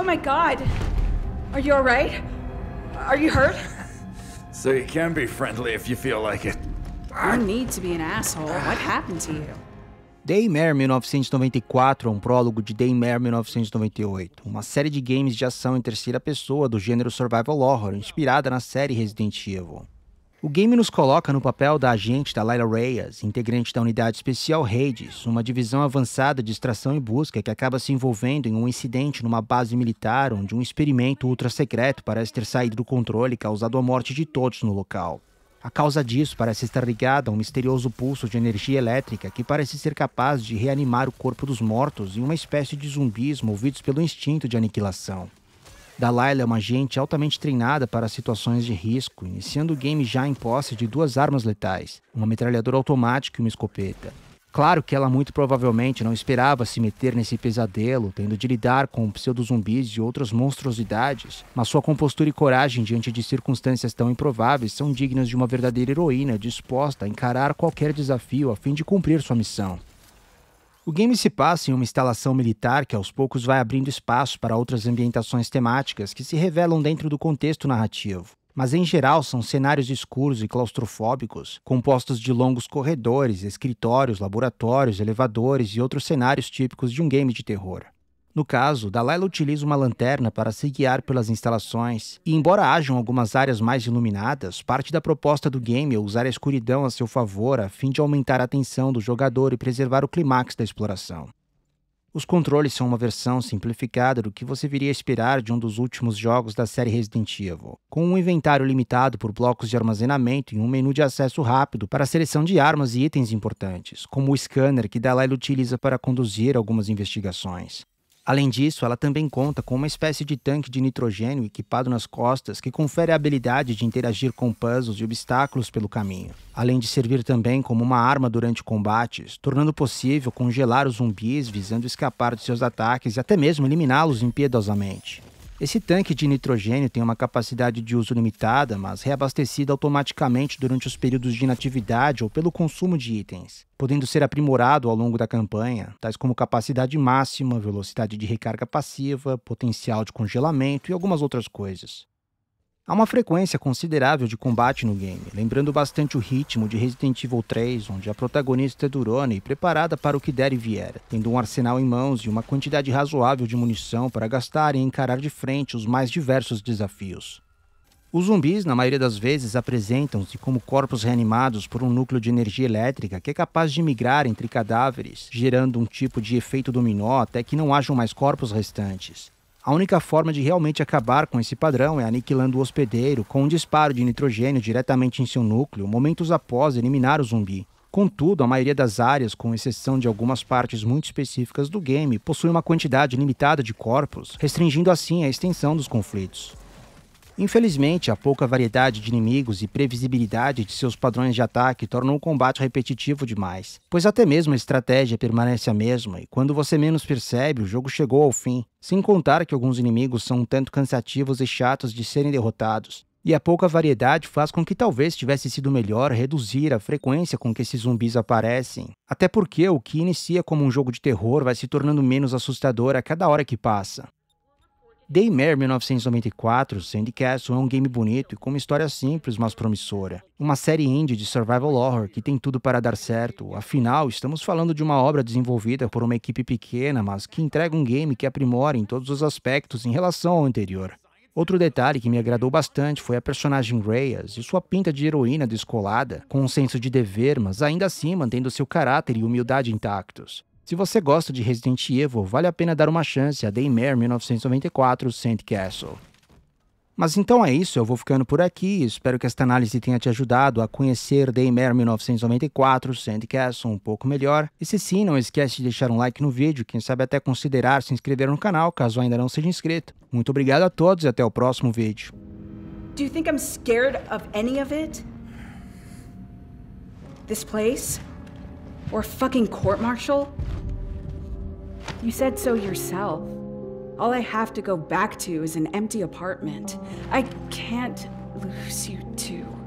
Oh my god! Are you alright? Are you hurt? so you can be friendly if you feel like it. You need to be an asshole. What happened to you? Daymare 1994 é um prólogo de Daymare 1998, uma série de games de ação em terceira pessoa do gênero survival horror, inspirada na série Resident Evil. O game nos coloca no papel da agente da Lyra Reyes, integrante da unidade especial Hades, uma divisão avançada de extração e busca que acaba se envolvendo em um incidente numa base militar onde um experimento ultra-secreto parece ter saído do controle e causado a morte de todos no local. A causa disso parece estar ligada a um misterioso pulso de energia elétrica que parece ser capaz de reanimar o corpo dos mortos em uma espécie de zumbis movidos pelo instinto de aniquilação. Dalila é uma agente altamente treinada para situações de risco, iniciando o game já em posse de duas armas letais, uma metralhadora automática e uma escopeta. Claro que ela muito provavelmente não esperava se meter nesse pesadelo, tendo de lidar com pseudo-zumbis e outras monstruosidades, mas sua compostura e coragem diante de circunstâncias tão improváveis são dignas de uma verdadeira heroína disposta a encarar qualquer desafio a fim de cumprir sua missão. O game se passa em uma instalação militar que aos poucos vai abrindo espaço para outras ambientações temáticas que se revelam dentro do contexto narrativo. Mas em geral são cenários escuros e claustrofóbicos, compostos de longos corredores, escritórios, laboratórios, elevadores e outros cenários típicos de um game de terror. No caso, Dalila utiliza uma lanterna para se guiar pelas instalações, e embora hajam algumas áreas mais iluminadas, parte da proposta do game é usar a escuridão a seu favor a fim de aumentar a atenção do jogador e preservar o clímax da exploração. Os controles são uma versão simplificada do que você viria a esperar de um dos últimos jogos da série Resident Evil, com um inventário limitado por blocos de armazenamento e um menu de acesso rápido para a seleção de armas e itens importantes, como o scanner que Dalila utiliza para conduzir algumas investigações. Além disso, ela também conta com uma espécie de tanque de nitrogênio equipado nas costas que confere a habilidade de interagir com puzzles e obstáculos pelo caminho, além de servir também como uma arma durante combates, tornando possível congelar os zumbis visando escapar de seus ataques e até mesmo eliminá-los impiedosamente. Esse tanque de nitrogênio tem uma capacidade de uso limitada, mas reabastecida automaticamente durante os períodos de inatividade ou pelo consumo de itens, podendo ser aprimorado ao longo da campanha, tais como capacidade máxima, velocidade de recarga passiva, potencial de congelamento e algumas outras coisas. Há uma frequência considerável de combate no game, lembrando bastante o ritmo de Resident Evil 3, onde a protagonista é durona e preparada para o que der e vier, tendo um arsenal em mãos e uma quantidade razoável de munição para gastar e encarar de frente os mais diversos desafios. Os zumbis, na maioria das vezes, apresentam-se como corpos reanimados por um núcleo de energia elétrica que é capaz de migrar entre cadáveres, gerando um tipo de efeito dominó até que não hajam mais corpos restantes. A única forma de realmente acabar com esse padrão é aniquilando o hospedeiro com um disparo de nitrogênio diretamente em seu núcleo momentos após eliminar o zumbi. Contudo, a maioria das áreas, com exceção de algumas partes muito específicas do game, possui uma quantidade limitada de corpos, restringindo assim a extensão dos conflitos. Infelizmente, a pouca variedade de inimigos e previsibilidade de seus padrões de ataque tornam o combate repetitivo demais, pois até mesmo a estratégia permanece a mesma e quando você menos percebe, o jogo chegou ao fim. Sem contar que alguns inimigos são um tanto cansativos e chatos de serem derrotados. E a pouca variedade faz com que talvez tivesse sido melhor reduzir a frequência com que esses zumbis aparecem. Até porque o que inicia como um jogo de terror vai se tornando menos assustador a cada hora que passa. Daymare 1994, Sandy Castle, é um game bonito e com uma história simples, mas promissora. Uma série indie de survival horror que tem tudo para dar certo, afinal, estamos falando de uma obra desenvolvida por uma equipe pequena, mas que entrega um game que aprimora em todos os aspectos em relação ao anterior. Outro detalhe que me agradou bastante foi a personagem Reyes e sua pinta de heroína descolada, com um senso de dever, mas ainda assim mantendo seu caráter e humildade intactos. Se você gosta de Resident Evil, vale a pena dar uma chance a Daymare 1994 Sand Castle. Mas então é isso, eu vou ficando por aqui. Espero que esta análise tenha te ajudado a conhecer Daymare 1994, Sandy Castle um pouco melhor. E se sim, não esquece de deixar um like no vídeo, quem sabe até considerar se inscrever no canal, caso ainda não seja inscrito. Muito obrigado a todos e até o próximo vídeo. Or a fucking court-martial? You said so yourself. All I have to go back to is an empty apartment. I can't lose you too.